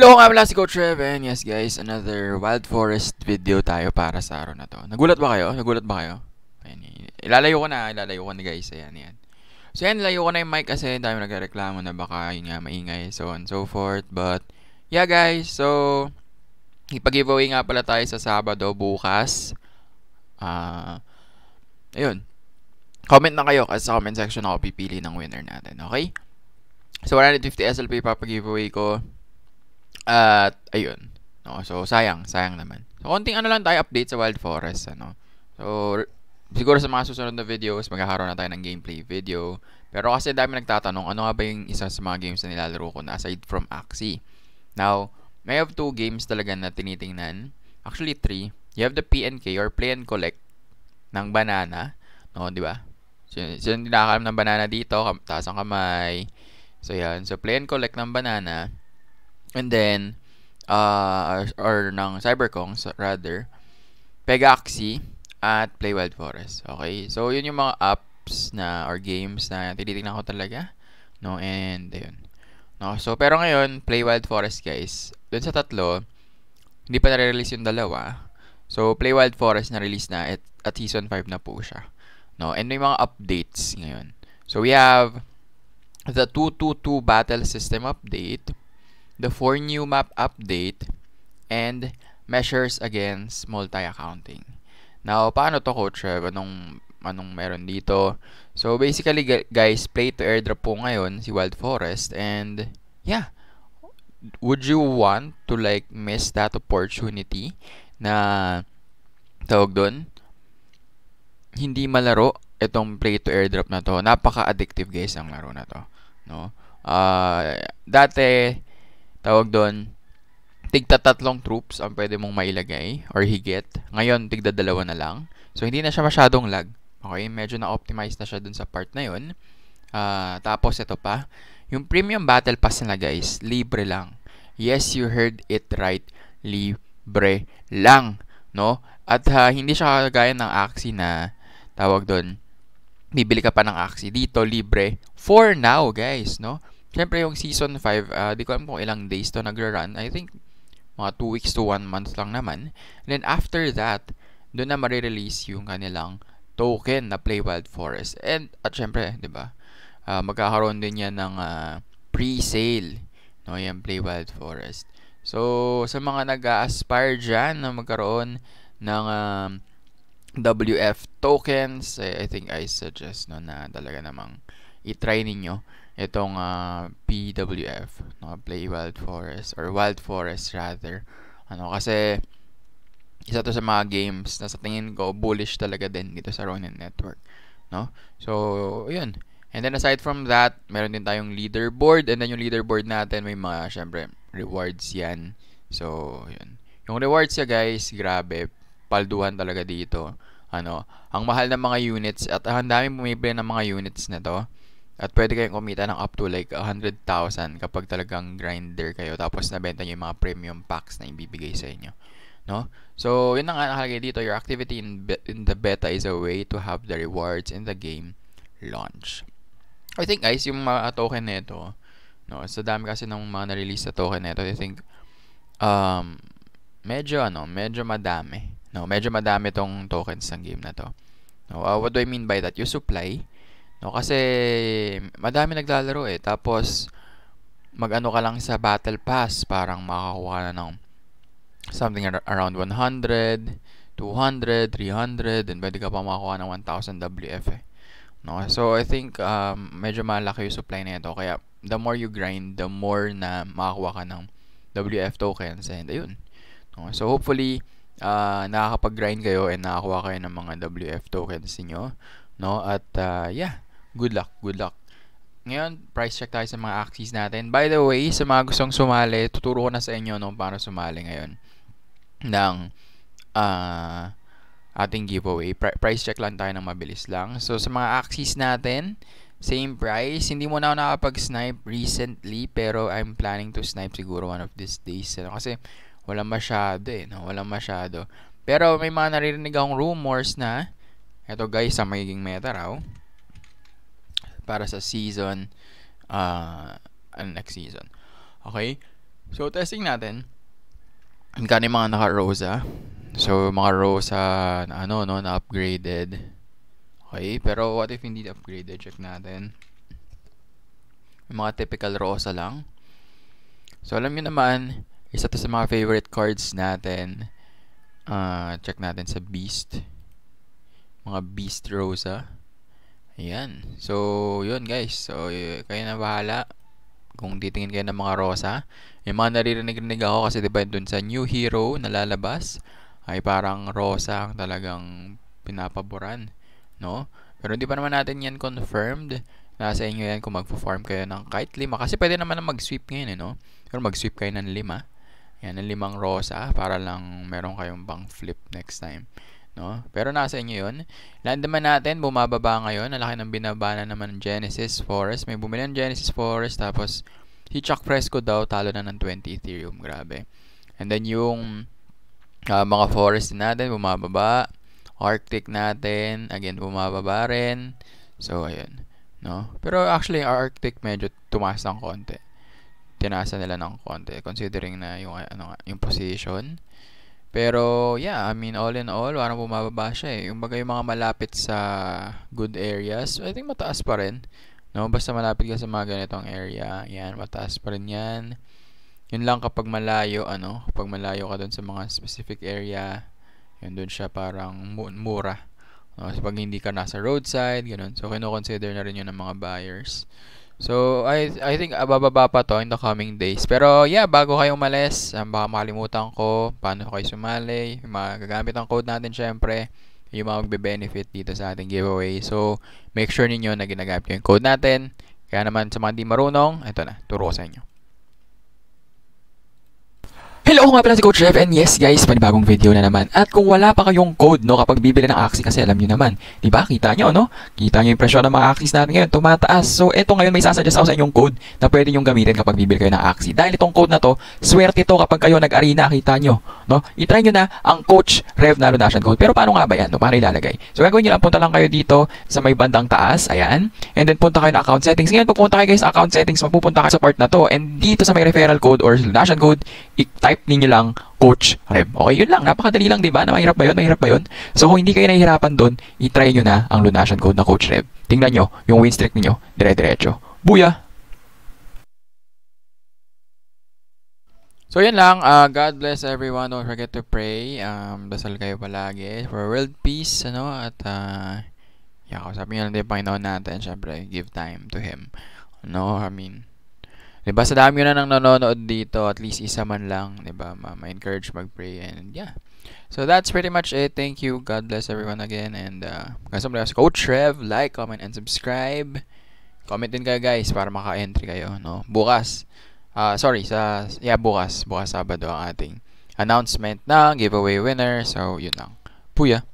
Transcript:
Hello, nga pala si Coach Rev and yes guys, another Wild Forest video tayo para sa araw na to. Nagulat ba kayo? Nagulat ba kayo? Ayan, ilalayo ko na, ilalayo ko na guys, ayan, ayan. So ayan, layo ko na yung mic kasi dami nagreklamo na baka yun nga maingay, so on so forth. But yeah guys, so ipag-giveaway nga pala tayo sa Sabado bukas. Ah, uh, ayun. Comment na kayo kasi sa comment section ako pipili ng winner natin, okay? So 150 SLP papa giveaway ko. At, ayun. No, so, sayang. Sayang naman. So, konting ano lang tayo update sa Wild Forest. Ano. So, siguro sa mga susunod na videos, magkakaroon na tayo ng gameplay video. Pero kasi dami nagtatanong, ano nga ba yung isa sa mga games na nilalaro ko na aside from Axie? Now, may have two games talaga na tinitingnan. Actually, three. You have the PNK or Play and Collect ng banana. No, di ba? So, so nakakalam ng banana dito, taas ang kamay. So, yan. So, Play and Collect ng banana and then uh, or, or ng Cyberkongs rather Pegaxi at Play Wild Forest okay so yun yung mga apps na or games na tinitingnan ko talaga no and ayun no so pero ngayon Play Wild Forest guys dun sa tatlo hindi pa na-release yung dalawa so Play Wild Forest na-release na at, at season 5 na po siya no and may mga updates ngayon so we have the 222 battle system update the for new map update, and measures against multi-accounting. Now, paano to coach Rev? Anong, anong meron dito? So, basically guys, play to airdrop po ngayon si Wild Forest and yeah, would you want to like miss that opportunity na tawag doon? Hindi malaro itong play to airdrop na to. Napaka-addictive guys ang laro na to. No? Uh, dati, tawag doon, tigta tatlong troops ang pwede mong mailagay or higit. Ngayon, tigda dalawa na lang. So, hindi na siya masyadong lag. Okay, medyo na-optimize na siya dun sa part na yun. Uh, tapos, ito pa. Yung premium battle pass na guys, libre lang. Yes, you heard it right. Libre lang. No? At uh, hindi siya kagaya ng Axie na tawag doon. Bibili ka pa ng Axie dito, libre. For now, guys, no? Siyempre, yung season 5, uh, ah, di ko alam kung ilang days to nagra-run. I think, mga 2 weeks to 1 month lang naman. And then, after that, doon na marirelease yung kanilang token na Play Wild Forest. And, at syempre, di ba, uh, magkakaroon din yan ng uh, pre-sale, no, yung Play Wild Forest. So, sa mga nag-aspire dyan na magkaroon ng um, WF tokens, I, I think I suggest no, na talaga namang itry ninyo itong uh, ah, PWF, no, Play Wild Forest or Wild Forest rather. Ano kasi isa to sa mga games na sa tingin ko bullish talaga din dito sa Ronin Network, no? So, 'yun. And then aside from that, meron din tayong leaderboard and then yung leaderboard natin may mga syempre rewards 'yan. So, 'yun. Yung rewards ya guys, grabe, palduhan talaga dito. Ano, ang mahal ng mga units at ang daming bumibili ng mga units na to at pwede kayong kumita ng up to like 100,000 kapag talagang grinder kayo tapos nabenta nyo yung mga premium packs na ibibigay sa inyo. No? So, yun na nga nakalagay dito. Your activity in, in the beta is a way to have the rewards in the game launch. I think guys, yung mga token na ito, no, sa dami kasi ng mga na-release na token na ito, I think, um, medyo ano, medyo madami. No, medyo madami tong tokens ng game na to. No, uh, what do I mean by that? Yung supply, No, kasi madami naglalaro eh. Tapos mag-ano ka lang sa Battle Pass, parang makakuha na ng something ar- around 100, 200, 300, and pwede ka pa makakuha ng 1,000 WF eh. No? So, I think um, medyo malaki yung supply nito. Kaya, the more you grind, the more na makakuha ka ng WF tokens. And ayun. No? So, hopefully, uh, nakakapag-grind kayo and nakakuha kayo ng mga WF tokens niyo no? At uh, yeah, good luck, good luck. Ngayon, price check tayo sa mga axes natin. By the way, sa mga gustong sumali, tuturo ko na sa inyo no, para sumali ngayon ng uh, ating giveaway. Pri- price check lang tayo ng mabilis lang. So, sa mga axes natin, same price. Hindi mo na ako nakapag-snipe recently, pero I'm planning to snipe siguro one of these days. Ano? Kasi, wala masyado eh. No? Wala masyado. Pero, may mga naririnig akong rumors na, eto guys, sa magiging meta raw, para sa season uh, ah, and next season. Okay? So, testing natin. Magkano yung mga naka-Rosa. So, mga Rosa na ano, no, na-upgraded. Okay? Pero, what if hindi upgraded? Check natin. Yung mga typical Rosa lang. So, alam nyo naman, isa to sa mga favorite cards natin. Uh, check natin sa Beast. Mga Beast Rosa. Ayan. So, yun guys. So, kayo na bahala kung titingin kayo ng mga rosa. Yung mga naririnig-rinig ako kasi diba dun sa new hero na lalabas ay parang rosa ang talagang pinapaboran. No? Pero hindi pa naman natin yan confirmed. Nasa inyo yan kung magpo-farm kayo ng kahit lima. Kasi pwede naman na mag-sweep ngayon eh, no? Pero mag-sweep kayo ng lima. Yan, ng limang rosa para lang meron kayong bang flip next time. No? Pero nasa inyo yun. Land naman natin, bumababa ngayon. Ang laki ng binabana naman ng Genesis Forest. May bumili ng Genesis Forest. Tapos, si Chuck Fresco daw, talo na ng 20 Ethereum. Grabe. And then, yung uh, mga forest natin, bumababa. Arctic natin, again, bumababa rin. So, ayun. No? Pero actually, Arctic medyo tumaas ng konti. Tinasa nila ng konti considering na yung ano yung position. Pero yeah, I mean all in all, parang bumababa siya eh. Yung bagay yung mga malapit sa good areas, I think mataas pa rin. No, basta malapit ka sa mga ganitong area, yan, mataas pa rin yan. Yun lang kapag malayo, ano, kapag malayo ka dun sa mga specific area, yun dun siya parang mu- mura. No, so, pag hindi ka nasa roadside, ganun. So, kinoconsider na rin yun ng mga buyers. So, I, I think abababa pa to in the coming days. Pero, yeah, bago kayo umalis, um, baka makalimutan ko paano kayo sumali, yung mga gagamit ang code natin syempre, yung mga magbe-benefit dito sa ating giveaway. So, make sure ninyo na ginagamit yung code natin. Kaya naman sa mga di marunong, ito na, turo ko sa inyo. Hello nga pala si Coach Rev and yes guys, panibagong video na naman. At kung wala pa kayong code no kapag bibili ng Axie kasi alam niyo naman, 'di ba? Kita niyo no? Kita niyo yung presyo ng mga Axies natin ngayon, tumataas. So eto ngayon may sasuggest ako sa inyong code na pwede niyo gamitin kapag bibili kayo ng Axie. Dahil itong code na to, swerte to kapag kayo nag-arena, kita niyo, no? I-try niyo na ang Coach Rev na donation code. Pero paano nga ba 'yan? No? Paano ilalagay? So gagawin niyo lang punta lang kayo dito sa may bandang taas, ayan. And then punta kayo ng account settings. Ngayon pupunta kayo guys sa account settings, mapupunta kayo sa part na to. And dito sa may referral code or donation code, i-type type ninyo lang Coach Rev. Okay, yun lang. Napakadali lang, di ba? Na mahirap ba yun? Mahirap ba yun? So, kung hindi kayo nahihirapan doon, itry nyo na ang lunation code na Coach Rev. Tingnan nyo, yung win streak ninyo, dire-diretso. Buya! So, yun lang. Uh, God bless everyone. Don't forget to pray. Um, dasal kayo palagi for world peace, ano, at uh, yeah, kausapin nyo lang din yung Panginoon natin. Siyempre, give time to Him. No, I mean, 'Di ba? Sa dami na nang nanonood dito, at least isa man lang, 'di ba? Ma-encourage mag-pray and yeah. So that's pretty much it. Thank you. God bless everyone again and uh guys, Coach Trev, like, comment and subscribe. Comment din kayo guys para maka-entry kayo, no? Bukas. Uh, sorry, sa yeah, bukas, bukas Sabado ang ating announcement ng giveaway winner. So, yun lang. Puya.